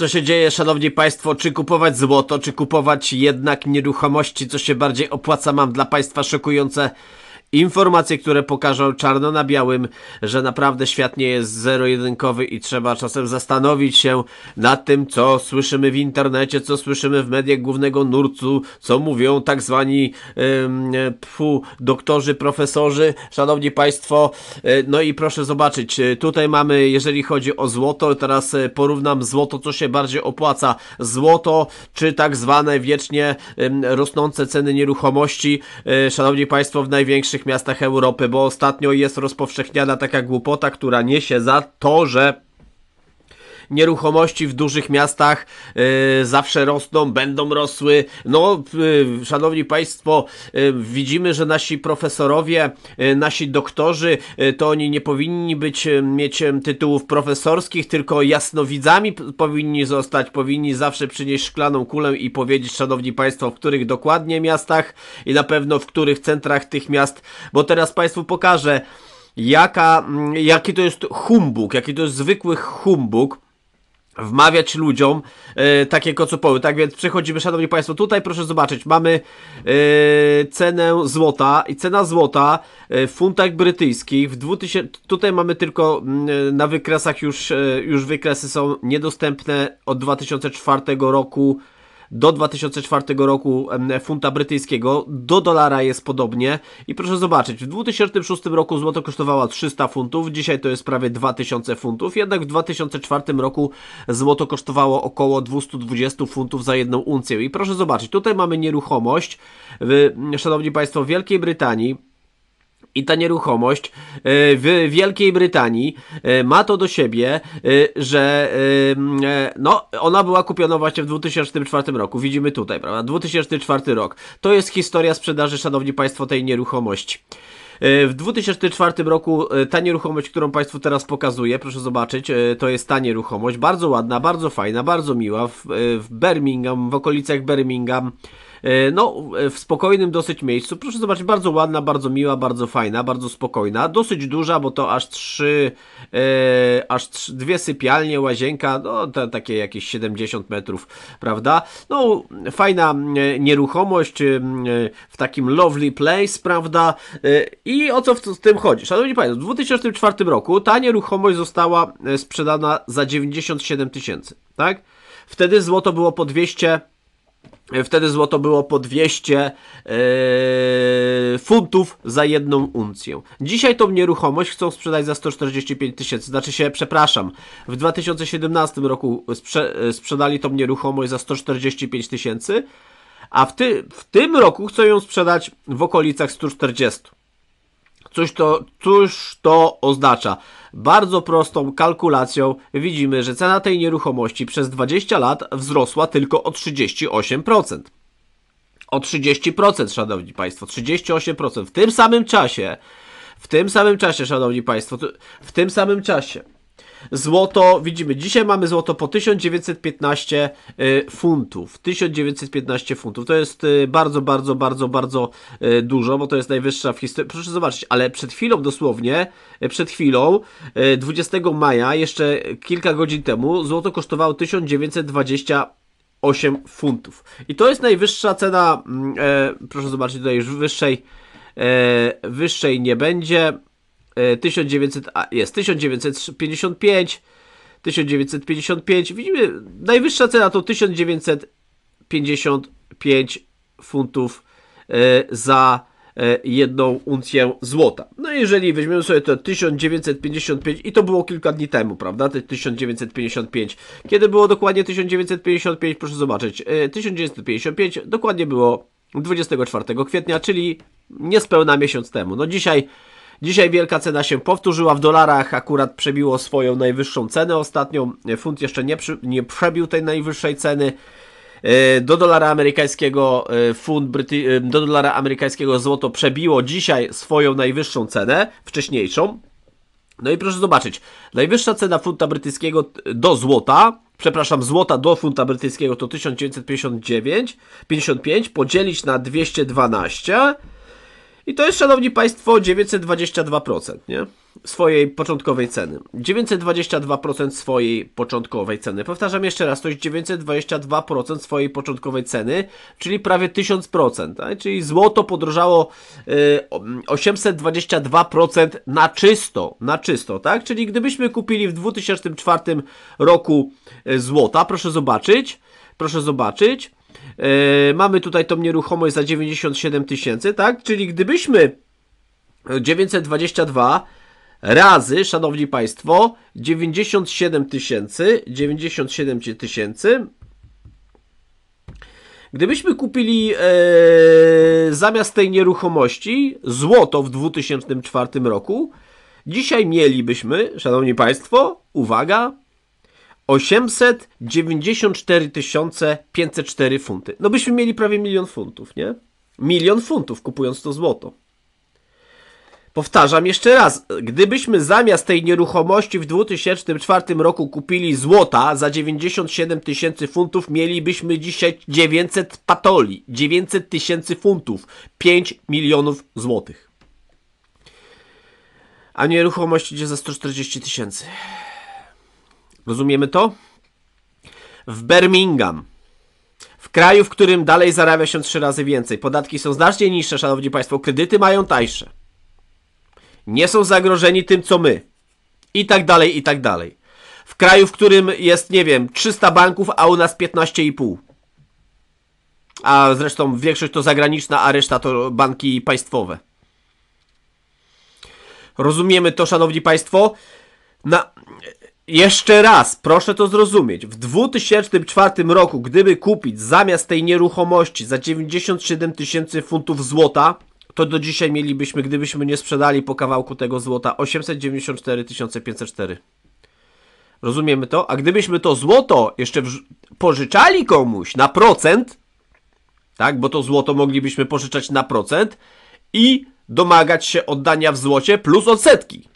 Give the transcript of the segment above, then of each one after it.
co się dzieje, szanowni państwo, czy kupować złoto, czy kupować jednak nieruchomości, co się bardziej opłaca, mam dla państwa szokujące informacje, które pokażą czarno na białym, że naprawdę świat nie jest zero-jedynkowy i trzeba czasem zastanowić się nad tym, co słyszymy w internecie, co słyszymy w mediach głównego nurcu, co mówią tak zwani pfu, doktorzy, profesorzy. Szanowni Państwo, e, no i proszę zobaczyć, e, tutaj mamy, jeżeli chodzi o złoto, teraz e, porównam złoto, co się bardziej opłaca. Złoto, czy tak zwane wiecznie rosnące ceny nieruchomości. Szanowni Państwo, w największych miastach Europy, bo ostatnio jest rozpowszechniana taka głupota, która niesie za to, że nieruchomości w dużych miastach y, zawsze rosną, będą rosły. No, y, szanowni państwo, y, widzimy, że nasi profesorowie, nasi doktorzy, to oni nie powinni być, mieć tytułów profesorskich, tylko jasnowidzami powinni zostać, powinni zawsze przynieść szklaną kulę i powiedzieć, szanowni państwo, w których dokładnie miastach i na pewno w których centrach tych miast, bo teraz państwu pokażę, jaka, mm, jaki to jest humbug, jaki to jest zwykły humbug wmawiać ludziom e, takie kocopoły. Tak więc przechodzimy, szanowni państwo, tutaj proszę zobaczyć, mamy e, cenę złota i cena złota e, w funtach brytyjskich w 2000, tutaj mamy tylko mm, na wykresach już, już wykresy są niedostępne od 2004 roku do 2004 roku funta brytyjskiego, do dolara jest podobnie i proszę zobaczyć, w 2006 roku złoto kosztowało 300 funtów, dzisiaj to jest prawie 2000 funtów, jednak w 2004 roku złoto kosztowało około 220 funtów za jedną uncję i proszę zobaczyć, tutaj mamy nieruchomość, w, szanowni Państwo, w Wielkiej Brytanii i ta nieruchomość e, w Wielkiej Brytanii e, ma to do siebie, e, że no, ona była kupiona właśnie w 2004 roku. Widzimy tutaj, prawda? 2004 rok. To jest historia sprzedaży, szanowni państwo, tej nieruchomości. W 2004 roku ta nieruchomość, którą Państwu teraz pokazuję, proszę zobaczyć, to jest ta nieruchomość. Bardzo ładna, bardzo fajna, bardzo miła w, w Birmingham, w okolicach Birmingham. E, no, e, w spokojnym dosyć miejscu. Proszę zobaczyć, bardzo ładna, bardzo miła, bardzo fajna, bardzo spokojna, dosyć duża, bo to aż trzy, e, aż trzy, dwie sypialnie, łazienka, no, te, takie jakieś 70 metrów, prawda? No, fajna e, nieruchomość w takim lovely place, prawda? I o co w tym chodzi? Szanowni Państwo, w 2004 roku ta nieruchomość została sprzedana za 97 tysięcy, tak? Wtedy złoto było po 200 Wtedy złoto było po 200 yy, e, funtów za jedną uncję. Dzisiaj tą nieruchomość chcą sprzedać za 145 tysięcy. Znaczy się, przepraszam, w 2017 roku sprze e, sprzedali tą nieruchomość za 145 tysięcy, a w, ty w tym roku chcą ją sprzedać w okolicach 140. Cóż to, cóż to oznacza? Bardzo prostą kalkulacją widzimy, że cena tej nieruchomości przez 20 lat wzrosła tylko o 38%. O 30%, szanowni państwo, 38%. W tym samym czasie, w tym samym czasie, szanowni państwo, w tym samym czasie Złoto, widzimy, dzisiaj mamy złoto po 1915 y, funtów. 1915 funtów. To jest y, bardzo, bardzo, bardzo, bardzo y, dużo, bo to jest najwyższa w historii. Proszę zobaczyć, ale przed chwilą dosłownie, przed chwilą, 20 maja, jeszcze kilka godzin temu, złoto kosztowało 1920 8 funtów. I to jest najwyższa cena, mm, e, proszę zobaczyć, tutaj już wyższej, e, wyższej nie będzie. 1900, e, a, jest 1955, 1955, widzimy, najwyższa cena to 1955 funtów e, za e, jedną uncję złota. No jeżeli weźmiemy sobie to 1955 i to było kilka dni temu, prawda? Te 1955. Kiedy było dokładnie 1955? Proszę zobaczyć. 1955 dokładnie było 24 kwietnia, czyli niespełna miesiąc temu. No dzisiaj Dzisiaj wielka cena się powtórzyła w dolarach, akurat przebiło swoją najwyższą cenę ostatnią. Funt jeszcze nie, przy, nie przebił tej najwyższej ceny. E, do dolara amerykańskiego e, funt Bryty... E, do dolara amerykańskiego złoto przebiło dzisiaj swoją najwyższą cenę, wcześniejszą. No i proszę zobaczyć, najwyższa cena funta brytyjskiego do złota, przepraszam, złota do funta brytyjskiego to 1959, 55 podzielić na 212 i to jest, szanowni państwo, 922%, nie? Swojej początkowej ceny. 922% swojej początkowej ceny. Powtarzam jeszcze raz, to jest 922% swojej początkowej ceny, czyli prawie 1000%. Tak? Czyli złoto podrożało y, 822% na czysto, na czysto, tak? Czyli gdybyśmy kupili w 2004 roku y, złota, proszę zobaczyć, proszę zobaczyć, Yy, mamy tutaj tą nieruchomość za 97 tysięcy, tak? Czyli gdybyśmy 922 e, razy, szanowni państwo, 97 tysięcy, 97 tysięcy, Gdybyśmy kupili yy, zamiast tej nieruchomości złoto w 2004 roku, dzisiaj mielibyśmy, szanowni państwo, uwaga, 894 504 funty. No byśmy mieli prawie milion funtów, nie? Milion funtów kupując to złoto. Powtarzam jeszcze raz, gdybyśmy zamiast tej nieruchomości w 2004 roku kupili złota za 97 tysięcy funtów, mielibyśmy dzisiaj 900 patoli, 900 tysięcy funtów, 5 milionów złotych. A nieruchomość idzie za 140 tysięcy. Rozumiemy to? W Birmingham. W kraju, w którym dalej zarabia się trzy razy więcej. Podatki są znacznie niższe, szanowni państwo. Kredyty mają tańsze. Nie są zagrożeni tym, co my. I tak dalej, i tak dalej. W kraju, w którym jest, nie wiem, 300 banków, a u nas 15,5. A zresztą większość to zagraniczna, a reszta to banki państwowe. Rozumiemy to, szanowni państwo? Na, jeszcze raz, proszę to zrozumieć. W 2004 roku, gdyby kupić zamiast tej nieruchomości za 97 tysięcy funtów złota, to do dzisiaj mielibyśmy, gdybyśmy nie sprzedali po kawałku tego złota, 894 504. Rozumiemy to? A gdybyśmy to złoto jeszcze pożyczali komuś na procent, tak, bo to złoto moglibyśmy pożyczać na procent i domagać się oddania w złocie plus odsetki.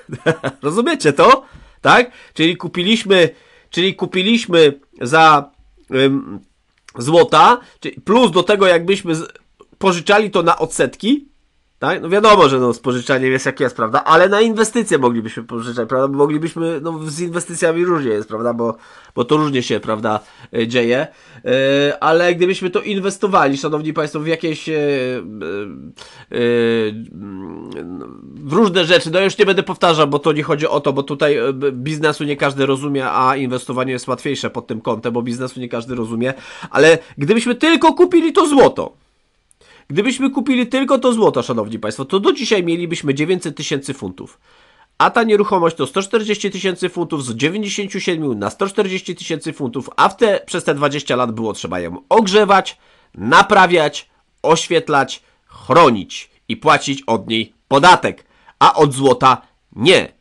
Rozumiecie to? tak? Czyli kupiliśmy, czyli kupiliśmy za ym, złota, plus do tego jakbyśmy pożyczali to na odsetki, tak? No wiadomo, że no, z pożyczaniem jest jak jest, prawda? Ale na inwestycje moglibyśmy pożyczać, prawda? Bo moglibyśmy, no z inwestycjami różnie jest, prawda? Bo, bo to różnie się, prawda, e, dzieje. Yy, ale gdybyśmy to inwestowali, szanowni państwo, w jakieś yy, yy, w różne rzeczy, no już nie będę powtarzał, bo to nie chodzi o to, bo tutaj biznesu nie każdy rozumie, a inwestowanie jest łatwiejsze pod tym kątem, bo biznesu nie każdy rozumie. Ale gdybyśmy tylko kupili to złoto, Gdybyśmy kupili tylko to złoto, szanowni państwo, to do dzisiaj mielibyśmy 900 tysięcy funtów. A ta nieruchomość to 140 tysięcy funtów z 97 na 140 tysięcy funtów, a w te, przez te 20 lat było trzeba ją ogrzewać, naprawiać, oświetlać, chronić i płacić od niej podatek, a od złota nie.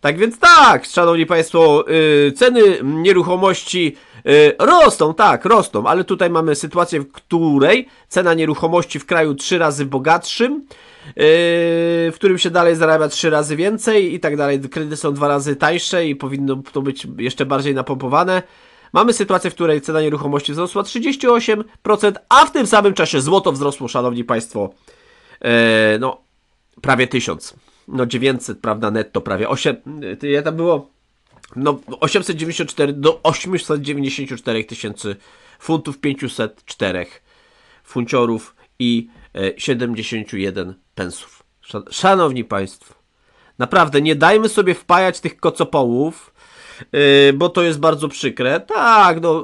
Tak więc tak, szanowni państwo, yy, ceny nieruchomości E, rosną, tak, rosną, ale tutaj mamy sytuację, w której cena nieruchomości w kraju trzy razy bogatszym, e, w którym się dalej zarabia trzy razy więcej i tak dalej. Kredyty są dwa razy tańsze i powinno to być jeszcze bardziej napompowane. Mamy sytuację, w której cena nieruchomości wzrosła 38%, a w tym samym czasie złoto wzrosło, szanowni państwo, e, no prawie 1000. No 900, prawda, netto prawie 8. Ja tam było no 894 do 894 tysięcy funtów, 504 funciorów i 71 e, pensów. Szanowni Państwo, naprawdę nie dajmy sobie wpajać tych kocopołów, e, bo to jest bardzo przykre. Tak, no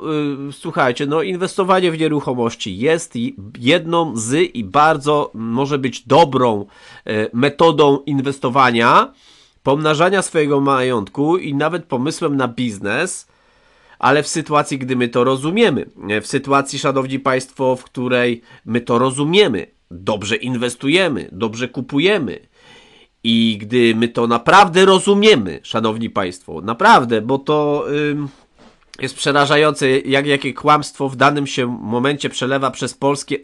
e, słuchajcie, no inwestowanie w nieruchomości jest jedną z i bardzo może być dobrą metodą inwestowania pomnażania swojego majątku i nawet pomysłem na biznes, ale w sytuacji, gdy my to rozumiemy, w sytuacji, szanowni państwo, w której my to rozumiemy, dobrze inwestujemy, dobrze kupujemy. I gdy my to naprawdę rozumiemy, szanowni państwo, naprawdę, bo to jest przerażające, jak, jakie kłamstwo w danym się momencie przelewa przez polskie,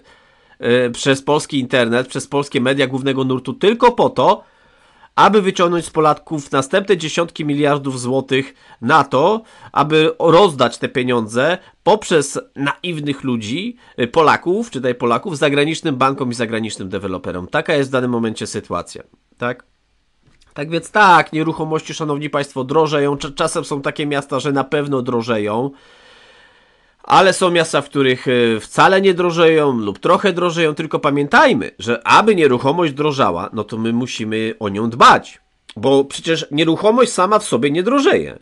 e, przez polski internet, przez polskie media głównego nurtu, tylko po to, aby wyciągnąć z Polaków następne dziesiątki miliardów złotych na to, aby rozdać te pieniądze poprzez naiwnych ludzi, y, Polaków, czytaj Polaków, zagranicznym bankom i zagranicznym deweloperom. Taka jest w danym momencie sytuacja, tak? Tak więc tak, nieruchomości, szanowni państwo, drożeją. Czasem są takie miasta, że na pewno drożeją ale są miasta, w których e, wcale nie drożeją lub trochę drożeją, tylko pamiętajmy, że aby nieruchomość drożała, no to my musimy o nią dbać, bo przecież nieruchomość sama w sobie nie drożeje.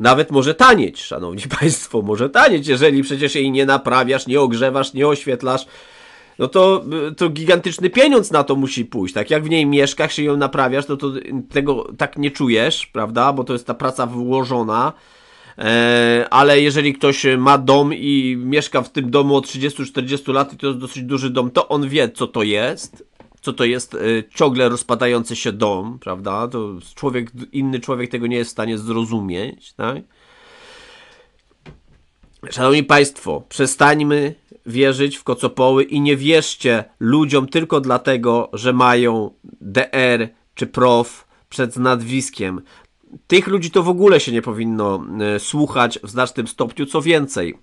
Nawet może tanieć, szanowni państwo, może tanieć, jeżeli przecież jej nie naprawiasz, nie ogrzewasz, nie oświetlasz, no to, e, to gigantyczny pieniądz na to musi pójść, tak? Jak w niej mieszkasz czy ją naprawiasz, no to tego tak nie czujesz, prawda? Bo to jest ta praca włożona, E, ale jeżeli ktoś ma dom i mieszka w tym domu od 30-40 lat i to jest dosyć duży dom, to on wie, co to jest, co to jest e, ciągle rozpadający się dom, prawda? To człowiek, inny człowiek tego nie jest w stanie zrozumieć, tak? Szanowni Państwo, przestańmy wierzyć w kocopoły i nie wierzcie ludziom tylko dlatego, że mają DR czy prof przed nazwiskiem tych ludzi to w ogóle się nie powinno e, słuchać w znacznym stopniu. Co więcej,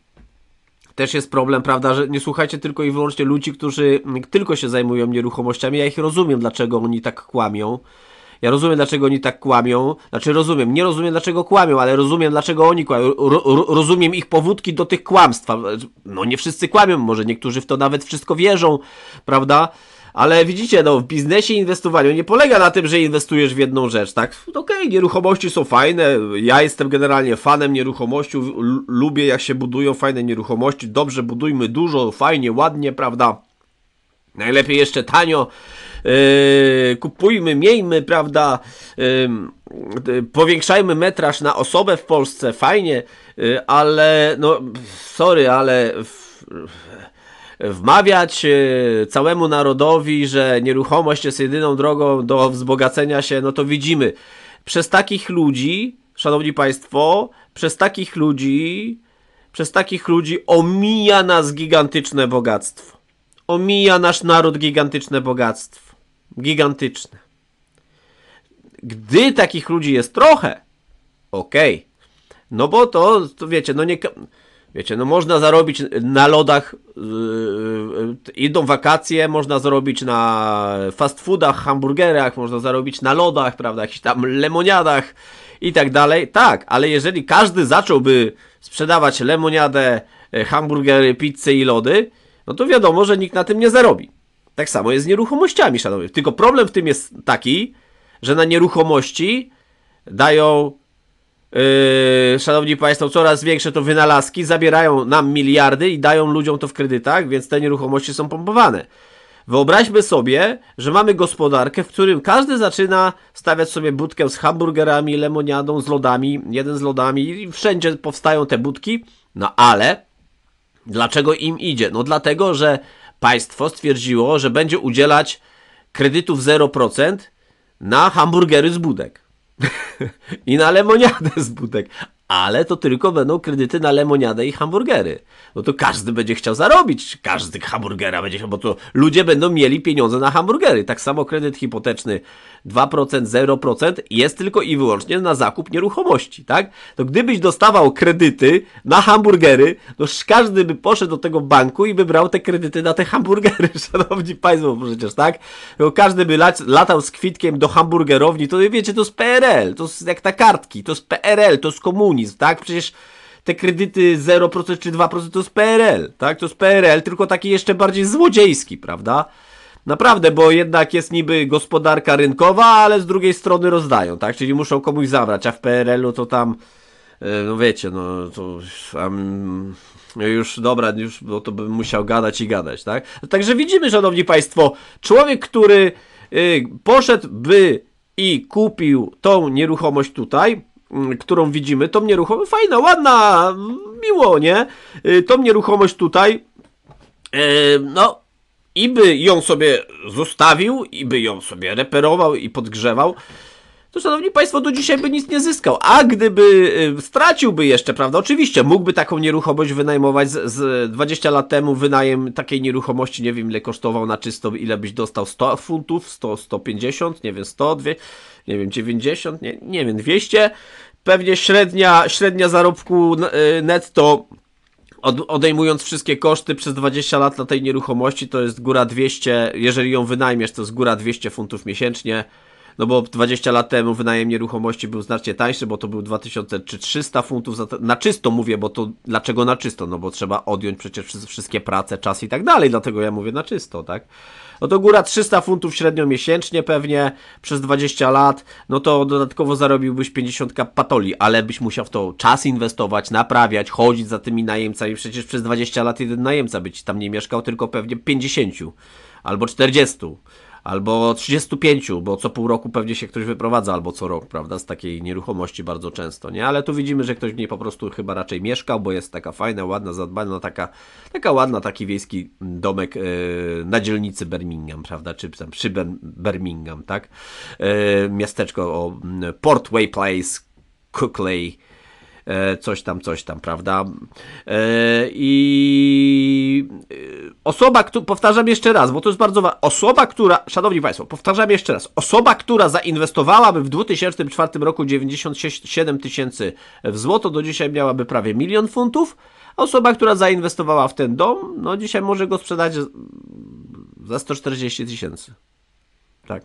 też jest problem, prawda, że nie słuchajcie tylko i wyłącznie ludzi, którzy tylko się zajmują nieruchomościami. Ja ich rozumiem, dlaczego oni tak kłamią. Ja rozumiem, dlaczego oni tak kłamią. Znaczy, rozumiem, nie rozumiem, dlaczego kłamią, ale rozumiem, dlaczego oni kłamią. rozumiem ich powódki do tych kłamstw. No, nie wszyscy kłamią, może niektórzy w to nawet wszystko wierzą, prawda? Ale widzicie, no, w biznesie inwestowaniu nie polega na tym, że inwestujesz w jedną rzecz, tak? Okej, okay, nieruchomości są fajne, ja jestem generalnie fanem nieruchomości, lubię jak się budują fajne nieruchomości, dobrze budujmy dużo, fajnie, ładnie, prawda? Najlepiej jeszcze tanio. Yy, kupujmy, miejmy, prawda? Yy, powiększajmy metraż na osobę w Polsce, fajnie, yy, ale no, sorry, ale wmawiać e, całemu narodowi, że nieruchomość jest jedyną drogą do wzbogacenia się, no to widzimy. Przez takich ludzi, szanowni państwo, przez takich ludzi, przez takich ludzi omija nas gigantyczne bogactwo. Omija nasz naród gigantyczne bogactwo. Gigantyczne. Gdy takich ludzi jest trochę, okej. Okay. No bo to, to wiecie, no nie Wiecie, no można zarobić na lodach, yy, idą wakacje, można zarobić na fast foodach, hamburgerach, można zarobić na lodach, prawda, jakichś tam lemoniadach i tak dalej. Tak, ale jeżeli każdy zacząłby sprzedawać lemoniadę, e, hamburgery, pizze i lody, no to wiadomo, że nikt na tym nie zarobi. Tak samo jest z nieruchomościami, szanowni. Tylko problem w tym jest taki, że na nieruchomości dają Yy, szanowni Państwo, coraz większe to wynalazki, zabierają nam miliardy i dają ludziom to w kredytach, więc te nieruchomości są pompowane. Wyobraźmy sobie, że mamy gospodarkę, w którym każdy zaczyna stawiać sobie budkę z hamburgerami, lemoniadą, z lodami, jeden z lodami i wszędzie powstają te budki. No ale dlaczego im idzie? No dlatego, że państwo stwierdziło, że będzie udzielać kredytów 0% na hamburgery z budek. I na lemoniadę z butek ale to tylko będą kredyty na lemoniadę i hamburgery. No to każdy będzie chciał zarobić, każdy hamburgera będzie chciał, bo to ludzie będą mieli pieniądze na hamburgery. Tak samo kredyt hipoteczny 2%, 0% jest tylko i wyłącznie na zakup nieruchomości, tak? To gdybyś dostawał kredyty na hamburgery, noż każdy by poszedł do tego banku i by brał te kredyty na te hamburgery, szanowni państwo, przecież, tak? No każdy by latał z kwitkiem do hamburgerowni, to wiecie, to z PRL, to jest jak na kartki, to z PRL, to z komunii, komunizm, tak? Przecież te kredyty 0% czy 2% to z PRL, tak? To z PRL, tylko taki jeszcze bardziej złodziejski, prawda? Naprawdę, bo jednak jest niby gospodarka rynkowa, ale z drugiej strony rozdają, tak? Czyli muszą komuś zabrać, a w PRL-u to tam, e, no wiecie, no to no już dobra, już, bo to bym musiał gadać i gadać, tak? Także widzimy, szanowni państwo, człowiek, który y, poszedłby i kupił tą nieruchomość tutaj, Mm, którą widzimy, to nieruchomość, fajna, ładna, miło, nie? Y, to nieruchomość tutaj, y, no, i by ją sobie zostawił, i by ją sobie reperował i podgrzewał, to szanowni państwo, do dzisiaj by nic nie zyskał. A gdyby y, straciłby jeszcze, prawda, oczywiście mógłby taką nieruchomość wynajmować z, z 20 lat temu, wynajem takiej nieruchomości, nie wiem ile kosztował na czysto, ile byś dostał, 100 funtów, 100, 150, nie wiem, 100, 2, nie wiem, 90, nie, nie wiem, 200. Pewnie średnia, średnia zarobku y, netto odejmując wszystkie koszty przez 20 lat na tej nieruchomości, to jest góra 200, jeżeli ją wynajmiesz, to jest góra 200 funtów miesięcznie no bo 20 lat temu wynajem nieruchomości był znacznie tańszy, bo to był 2300 funtów, za, na czysto mówię, bo to dlaczego na czysto? No bo trzeba odjąć przecież wszystkie prace, czas i tak dalej, dlatego ja mówię na czysto, tak? No to góra 300 funtów średnio miesięcznie pewnie przez 20 lat, no to dodatkowo zarobiłbyś 50 patoli, ale byś musiał w to czas inwestować, naprawiać, chodzić za tymi najemcami, przecież przez 20 lat jeden najemca by ci tam nie mieszkał, tylko pewnie 50 albo 40 albo 35, bo co pół roku pewnie się ktoś wyprowadza, albo co rok, prawda, z takiej nieruchomości bardzo często, nie? Ale tu widzimy, że ktoś w niej po prostu chyba raczej mieszkał, bo jest taka fajna, ładna, zadbana, taka, taka ładna, taki wiejski domek yy, na dzielnicy Birmingham, prawda, czy tam przy Birmingham, tak? Yy, miasteczko o Portway Place, Cookley, E, coś tam, coś tam, prawda? E, I e, osoba, która, powtarzam jeszcze raz, bo to jest bardzo ważne, osoba, która, szanowni Państwo, powtarzam jeszcze raz, osoba, która zainwestowałaby w 2004 roku 97 tysięcy w złoto, do dzisiaj miałaby prawie milion funtów, a osoba, która zainwestowała w ten dom, no dzisiaj może go sprzedać za 140 tysięcy. Tak.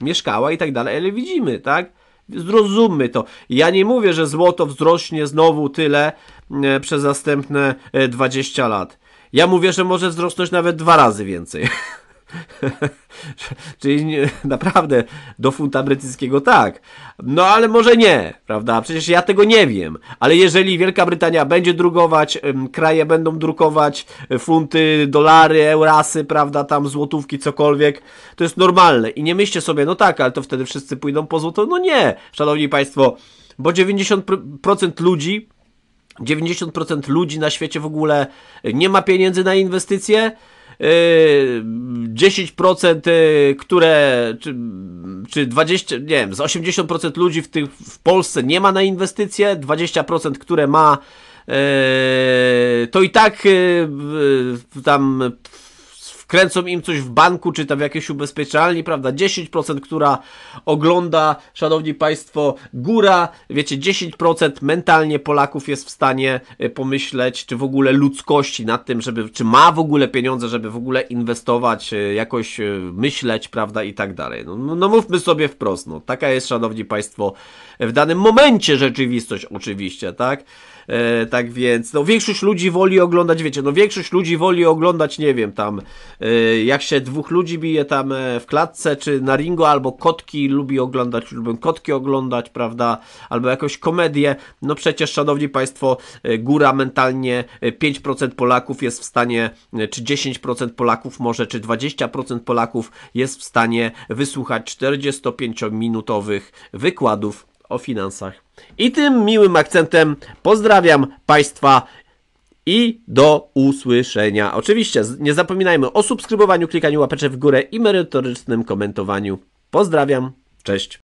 Mieszkała i tak dalej, ale widzimy, tak? Zrozummy to. Ja nie mówię, że złoto wzrośnie znowu tyle e, przez następne 20 e, lat. Ja mówię, że może wzrosnąć nawet dwa razy więcej. Czyli nie, naprawdę do funta brytyjskiego tak. No ale może nie, prawda? Przecież ja tego nie wiem. Ale jeżeli Wielka Brytania będzie drukować, kraje będą drukować e, funty, dolary, eurasy, prawda? Tam złotówki, cokolwiek, to jest normalne. I nie myślcie sobie, no tak, ale to wtedy wszyscy pójdą po złoto. No nie, szanowni państwo, bo 90% ludzi 90% ludzi na świecie w ogóle nie ma pieniędzy na inwestycje, 10%, yy, yy, które, czy, czy 20, nie wiem, z 80% ludzi w, tych, w Polsce nie ma na inwestycje, 20%, które ma, yy, to i tak tam kręcą im coś w banku, czy tam w jakiejś ubezpieczalni, prawda? 10%, która ogląda, szanowni państwo, góra, wiecie, 10% mentalnie Polaków jest w stanie y, pomyśleć, czy w ogóle ludzkości nad tym, żeby, czy ma w ogóle pieniądze, żeby w ogóle inwestować, y, jakoś y, myśleć, prawda, i tak dalej. No, no, no mówmy sobie wprost, no, taka jest, szanowni państwo, w danym momencie rzeczywistość, oczywiście, tak? E, tak więc, no większość ludzi woli oglądać, wiecie, no większość ludzi woli oglądać, nie wiem, tam e, jak się dwóch ludzi bije tam e, w klatce, czy na ringu, albo kotki lubi oglądać, lubią kotki oglądać, prawda, albo jakąś komedię. No przecież, szanowni państwo, e, góra mentalnie 5% e, Polaków jest w stanie, czy 10% Polaków może, czy 20% Polaków jest w stanie wysłuchać 45-minutowych wykładów o finansach. I tym miłym akcentem pozdrawiam Państwa i do usłyszenia. Oczywiście nie zapominajmy o subskrybowaniu, klikaniu łapeczek w górę i merytorycznym komentowaniu. Pozdrawiam, cześć.